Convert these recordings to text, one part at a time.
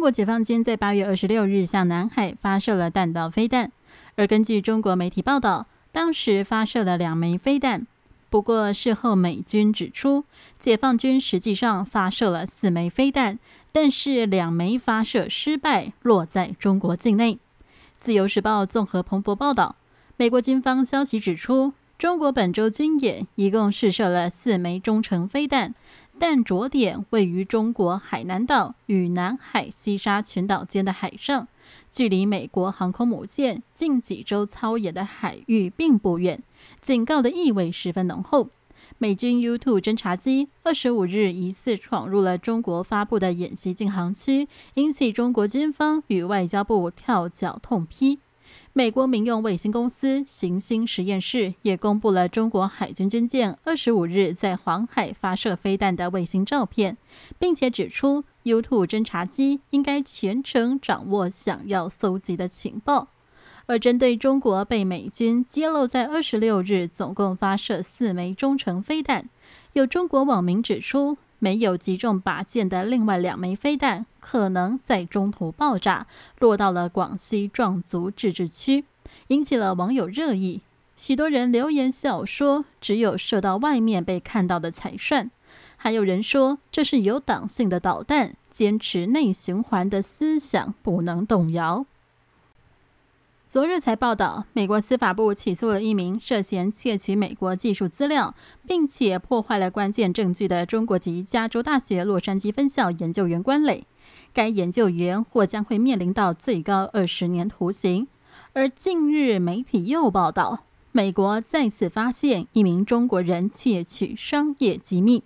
中国解放军在八月二十六日向南海发射了弹道飞弹，而根据中国媒体报道，当时发射了两枚飞弹。不过事后美军指出，解放军实际上发射了四枚飞弹，但是两枚发射失败，落在中国境内。《自由时报》综合彭博报道，美国军方消息指出，中国本周军演一共试射了四枚中程飞弹。但着点位于中国海南岛与南海西沙群岛间的海上，距离美国航空母舰近几周操野的海域并不远，警告的意味十分浓厚。美军 U2 侦察机二十五日疑似闯入了中国发布的演习禁航区，引起中国军方与外交部跳脚痛批。美国民用卫星公司行星实验室也公布了中国海军军舰二十五日在黄海发射飞弹的卫星照片，并且指出 U-2 侦察机应该全程掌握想要搜集的情报。而针对中国被美军揭露在二十六日总共发射四枚中程飞弹，有中国网民指出。没有击中靶舰的另外两枚飞弹，可能在中途爆炸，落到了广西壮族自治区，引起了网友热议。许多人留言笑说：“只有射到外面被看到的才算。”还有人说：“这是有党性的导弹，坚持内循环的思想不能动摇。”昨日才报道，美国司法部起诉了一名涉嫌窃取美国技术资料，并且破坏了关键证据的中国籍加州大学洛杉矶分校研究员关磊。该研究员或将会面临到最高二十年徒刑。而近日媒体又报道，美国再次发现一名中国人窃取商业机密。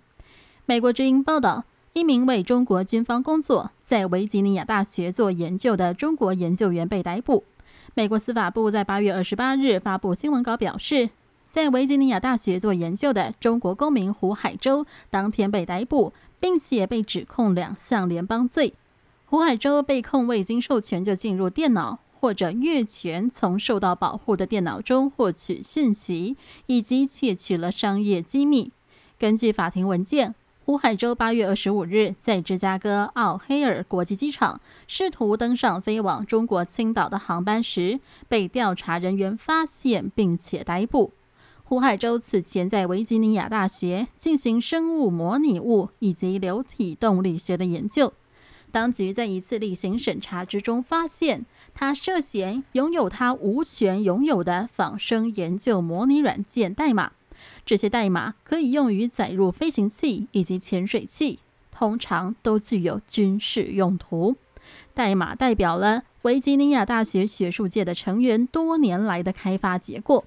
美国之音报道，一名为中国军方工作，在维吉尼亚大学做研究的中国研究员被逮捕。美国司法部在八月二十八日发布新闻稿表示，在维吉尼亚大学做研究的中国公民胡海洲当天被逮捕，并且被指控两项联邦罪。胡海洲被控未经授权就进入电脑或者越权从受到保护的电脑中获取讯息，以及窃取了商业机密。根据法庭文件。胡海洲八月二十五日在芝加哥奥黑尔国际机场试图登上飞往中国青岛的航班时，被调查人员发现并且逮捕。胡海洲此前在维吉尼亚大学进行生物模拟物以及流体动力学的研究。当局在一次例行审查之中发现，他涉嫌拥有他无权拥有的仿生研究模拟软件代码。这些代码可以用于载入飞行器以及潜水器，通常都具有军事用途。代码代表了维吉尼亚大学学术界的成员多年来的开发结果。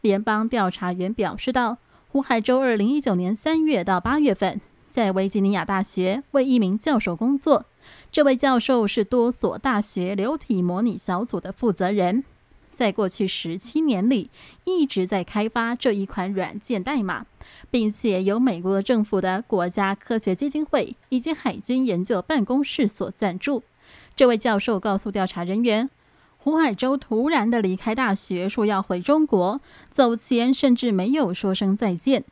联邦调查员表示道：“胡海洲2019年3月到8月份在维吉尼亚大学为一名教授工作，这位教授是多所大学流体模拟小组的负责人。”在过去十七年里，一直在开发这一款软件代码，并且由美国政府的国家科学基金会以及海军研究办公室所赞助。这位教授告诉调查人员，胡海洲突然的离开大学，说要回中国，走前甚至没有说声再见。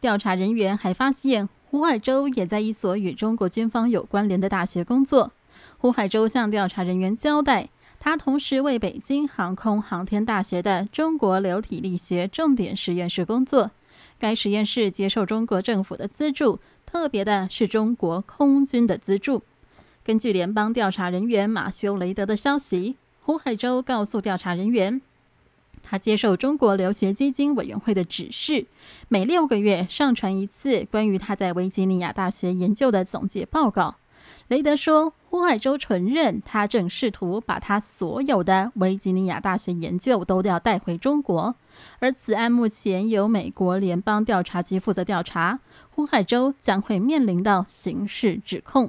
调查人员还发现，胡海洲也在一所与中国军方有关联的大学工作。胡海洲向调查人员交代。他同时为北京航空航天大学的中国流体力学重点实验室工作。该实验室接受中国政府的资助，特别的是中国空军的资助。根据联邦调查人员马修·雷德的消息，胡海洲告诉调查人员，他接受中国留学基金委员会的指示，每六个月上传一次关于他在维吉尼亚大学研究的总结报告。雷德说。胡海州承认，他正试图把他所有的维吉尼亚大学研究都要带回中国。而此案目前由美国联邦调查局负责调查，胡海州将会面临到刑事指控。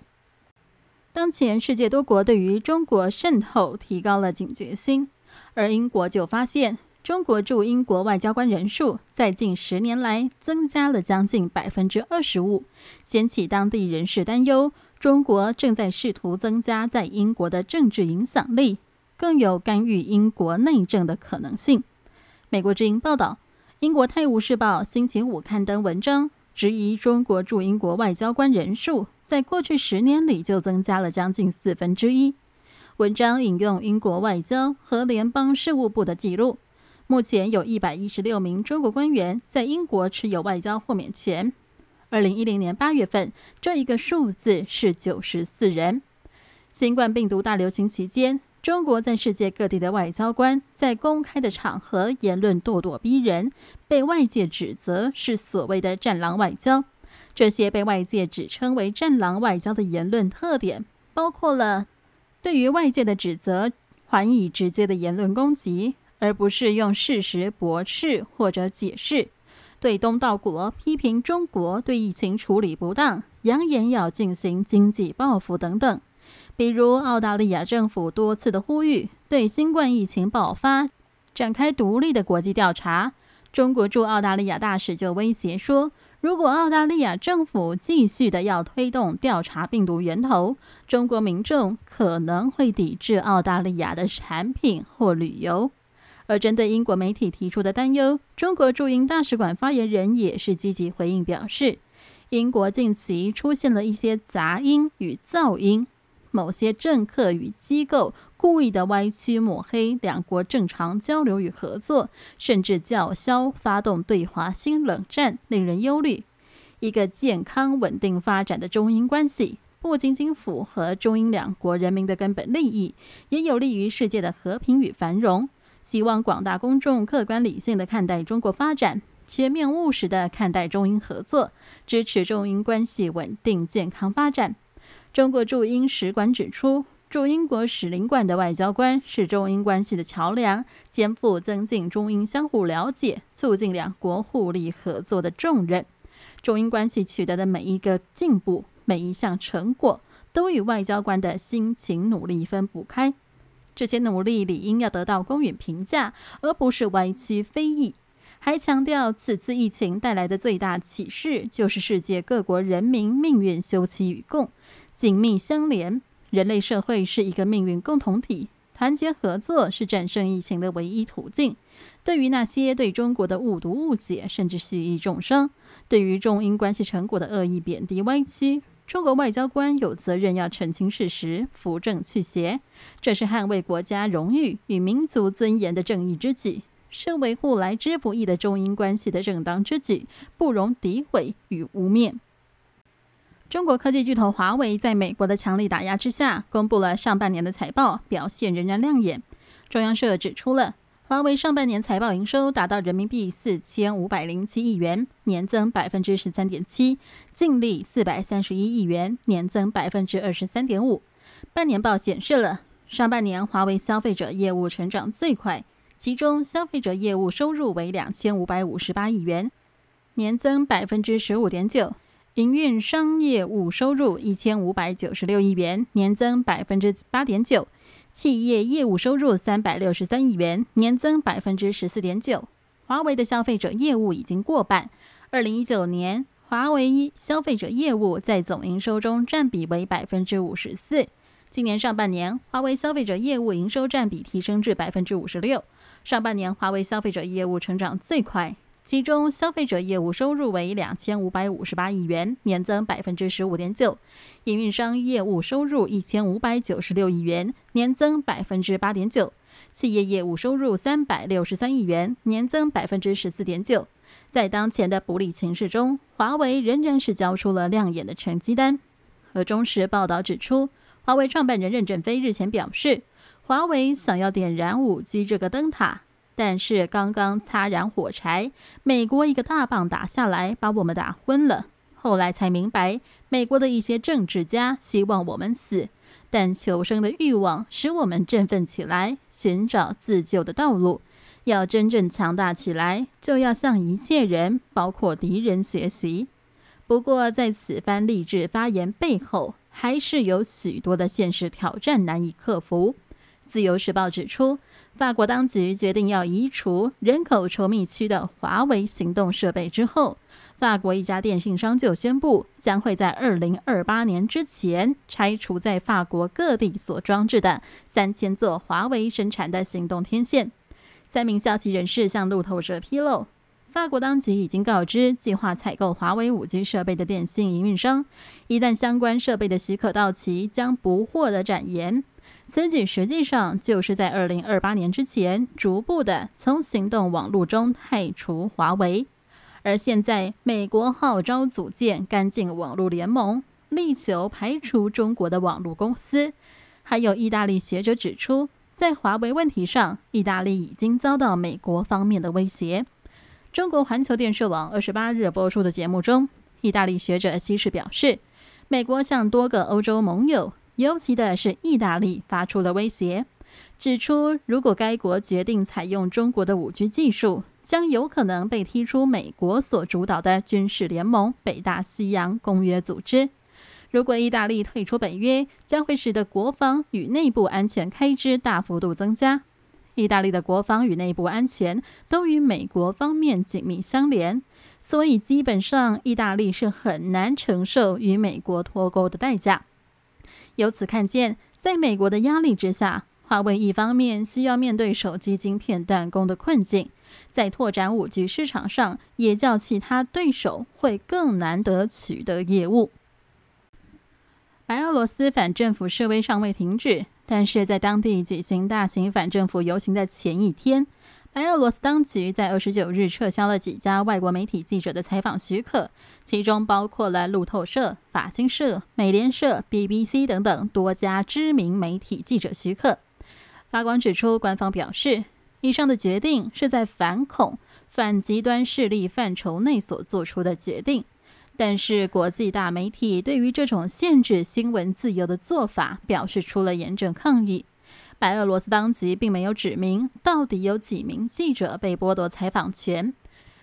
当前，世界多国对于中国渗透提高了警觉心，而英国就发现，中国驻英国外交官人数在近十年来增加了将近百分之二十五，掀起当地人士担忧。中国正在试图增加在英国的政治影响力，更有干预英国内政的可能性。美国之音报道，英国《泰晤士报》星期五刊登文章，质疑中国驻英国外交官人数在过去十年里就增加了将近四分之一。文章引用英国外交和联邦事务部的记录，目前有一百一十六名中国官员在英国持有外交豁免权。二零一零年八月份，这一个数字是九十四人。新冠病毒大流行期间，中国在世界各地的外交官在公开的场合言论咄咄逼人，被外界指责是所谓的“战狼外交”。这些被外界指称为“战狼外交”的言论特点，包括了对于外界的指责，还以直接的言论攻击，而不是用事实驳斥或者解释。对东道国批评中国对疫情处理不当，扬言要进行经济报复等等。比如，澳大利亚政府多次的呼吁对新冠疫情爆发展开独立的国际调查，中国驻澳大利亚大使就威胁说，如果澳大利亚政府继续的要推动调查病毒源头，中国民众可能会抵制澳大利亚的产品或旅游。而针对英国媒体提出的担忧，中国驻英大使馆发言人也是积极回应，表示：英国近期出现了一些杂音与噪音，某些政客与机构故意的歪曲抹黑两国正常交流与合作，甚至叫嚣发动对华新冷战，令人忧虑。一个健康稳定发展的中英关系，不仅仅符合中英两国人民的根本利益，也有利于世界的和平与繁荣。希望广大公众客观理性的看待中国发展，全面务实的看待中英合作，支持中英关系稳定健康发展。中国驻英使馆指出，驻英国使领馆的外交官是中英关系的桥梁，肩负增进中英相互了解、促进两国互利合作的重任。中英关系取得的每一个进步、每一项成果，都与外交官的辛勤努力分不开。这些努力理应要得到公允评价，而不是歪曲非议。还强调，此次疫情带来的最大启示就是世界各国人民命运休戚与共、紧密相连，人类社会是一个命运共同体，团结合作是战胜疫情的唯一途径。对于那些对中国的误读、误解，甚至蓄意重伤，对于中英关系成果的恶意贬低、歪曲，中国外交官有责任要澄清事实、扶正去邪，这是捍卫国家荣誉与民族尊严的正义之举，是维护来之不易的中英关系的正当之举，不容诋毁与污蔑。中国科技巨头华为在美国的强力打压之下，公布了上半年的财报，表现仍然亮眼。中央社指出了。华为上半年财报营收达到人民币四千五百零七亿元，年增百分之十三点七，净利四百三十一亿元，年增百分之二十三点五。半年报显示了，上半年华为消费者业务成长最快，其中消费者业务收入为两千五百五十八亿元，年增百分之十五点九，营运商业务收入一千五百九十六亿元，年增百分之八点九。企业业务收入三百六十三亿元，年增百分之十四点九。华为的消费者业务已经过半。二零一九年，华为一消费者业务在总营收中占比为百分之五十四。今年上半年，华为消费者业务营收占比提升至百分之五十六。上半年，华为消费者业务成长最快。其中，消费者业务收入为两千五百五十八亿元，年增百分之十五点九；营运商业务收入一千五百九十六亿元，年增百分之八点九；企业业务收入三百六十三亿元，年增百分之十四点九。在当前的不利形势中，华为仍然是交出了亮眼的成绩单。而中时报道指出，华为创办人任正非日前表示，华为想要点燃五 G 这个灯塔。但是刚刚擦燃火柴，美国一个大棒打下来，把我们打昏了。后来才明白，美国的一些政治家希望我们死，但求生的欲望使我们振奋起来，寻找自救的道路。要真正强大起来，就要向一切人，包括敌人学习。不过，在此番励志发言背后，还是有许多的现实挑战难以克服。《自由时报》指出。法国当局决定要移除人口稠密区的华为行动设备之后，法国一家电信商就宣布将会在二零二八年之前拆除在法国各地所装置的三千座华为生产的行动天线。三名消息人士向路透社披露，法国当局已经告知计划采购华为 5G 设备的电信营运商，一旦相关设备的许可到期，将不获得展延。此举实际上就是在二零二八年之前逐步的从行动网络中剔除华为，而现在美国号召组建干净网络联盟，力求排除中国的网络公司。还有意大利学者指出，在华为问题上，意大利已经遭到美国方面的威胁。中国环球电视网二十八日播出的节目中，意大利学者西士表示，美国向多个欧洲盟友。尤其的是，意大利发出了威胁，指出如果该国决定采用中国的五 G 技术，将有可能被踢出美国所主导的军事联盟北大西洋公约组织。如果意大利退出北约，将会使得国防与内部安全开支大幅度增加。意大利的国防与内部安全都与美国方面紧密相连，所以基本上意大利是很难承受与美国脱钩的代价。由此看见，在美国的压力之下，华为一方面需要面对手机晶片断供的困境，在拓展五 G 市场上，也较其他对手会更难得取得业务。白俄罗斯反政府示威尚未停止，但是在当地举行大型反政府游行的前一天。白俄罗斯当局在二十九日撤销了几家外国媒体记者的采访许可，其中包括了路透社、法新社、美联社、BBC 等等多家知名媒体记者许可。法官指出，官方表示，以上的决定是在反恐、反极端势力范畴内所做出的决定。但是，国际大媒体对于这种限制新闻自由的做法表示出了严正抗议。白俄罗斯当局并没有指明到底有几名记者被剥夺采访权。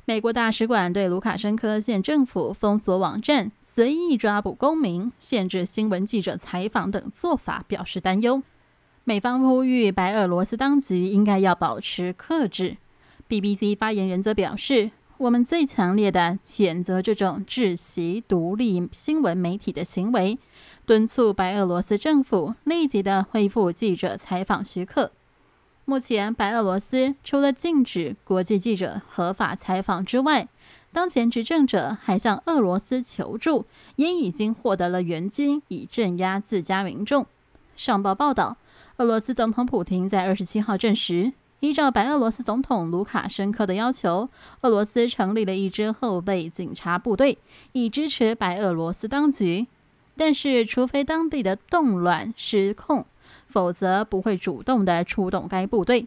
美国大使馆对卢卡申科县政府封锁网站、随意抓捕公民、限制新闻记者采访等做法表示担忧。美方呼吁白俄罗斯当局应该要保持克制。BBC 发言人则表示：“我们最强烈的谴责这种窒息独立新闻媒体的行为。”敦促白俄罗斯政府立即的恢复记者采访许可。目前，白俄罗斯除了禁止国际记者合法采访之外，当前执政者还向俄罗斯求助，也已经获得了援军以镇压自家民众。上报报道，俄罗斯总统普京在二十七号证实，依照白俄罗斯总统卢卡申科的要求，俄罗斯成立了一支后备警察部队，以支持白俄罗斯当局。但是，除非当地的动乱失控，否则不会主动地出动该部队。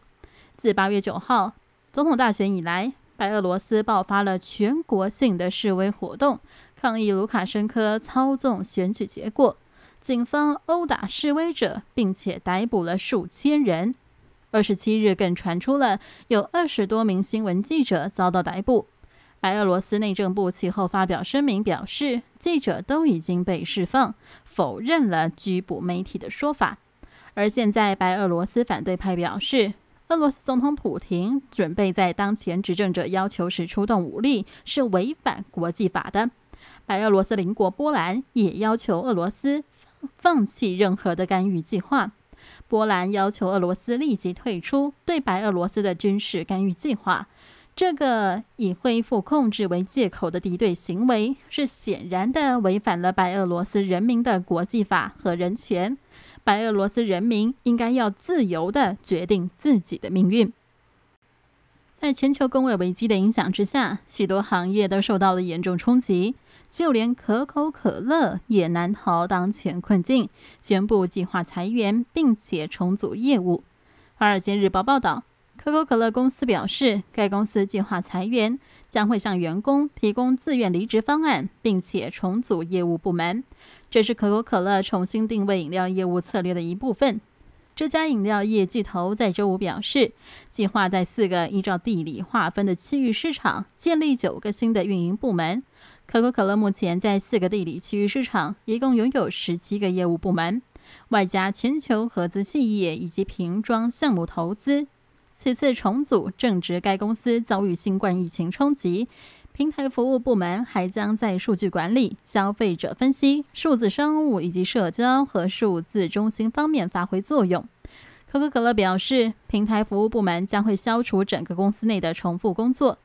自八月九号总统大选以来，白俄罗斯爆发了全国性的示威活动，抗议卢卡申科操纵选举结果。警方殴打示威者，并且逮捕了数千人。二十七日，更传出了有二十多名新闻记者遭到逮捕。白俄罗斯内政部其后发表声明表示，记者都已经被释放，否认了拘捕媒体的说法。而现在，白俄罗斯反对派表示，俄罗斯总统普京准备在当前执政者要求时出动武力，是违反国际法的。白俄罗斯邻国波兰也要求俄罗斯放弃任何的干预计划，波兰要求俄罗斯立即退出对白俄罗斯的军事干预计划。这个以恢复控制为借口的敌对行为，是显然的违反了白俄罗斯人民的国际法和人权。白俄罗斯人民应该要自由的决定自己的命运。在全球工业危机的影响之下，许多行业都受到了严重冲击，就连可口可乐也难逃当前困境，宣布计划裁员并且重组业务。《华尔街日报》报道。可口可乐公司表示，该公司计划裁员，将会向员工提供自愿离职方案，并且重组业务部门。这是可口可乐重新定位饮料业务策略的一部分。这家饮料业巨头在周五表示，计划在四个依照地理划分的区域市场建立九个新的运营部门。可口可乐目前在四个地理区域市场一共拥有十七个业务部门，外加全球合资企业以及瓶装项目投资。此次重组正值该公司遭遇新冠疫情冲击。平台服务部门还将在数据管理、消费者分析、数字商务以及社交和数字中心方面发挥作用。可口可乐表示，平台服务部门将会消除整个公司内的重复工作。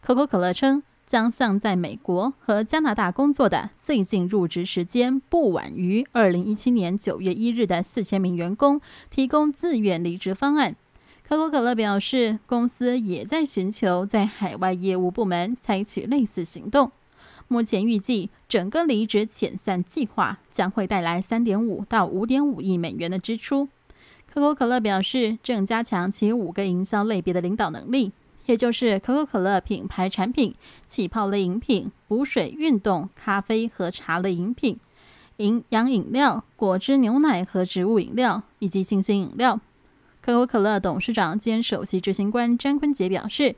可口可乐称，将向在美国和加拿大工作的最近入职时间不晚于二零一七年九月一日的四千名员工提供自愿离职方案。可口可乐表示，公司也在寻求在海外业务部门采取类似行动。目前预计，整个离职遣散计划将会带来三点五到五点五亿美元的支出。可口可乐表示，正加强其五个营销类别的领导能力，也就是可口可乐品牌产品、气泡类饮品、补水运动咖啡和茶类饮品、营养饮料、果汁牛奶和植物饮料以及新兴饮料。可口可乐董事长兼首席执行官詹坤杰表示，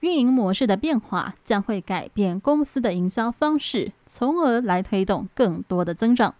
运营模式的变化将会改变公司的营销方式，从而来推动更多的增长。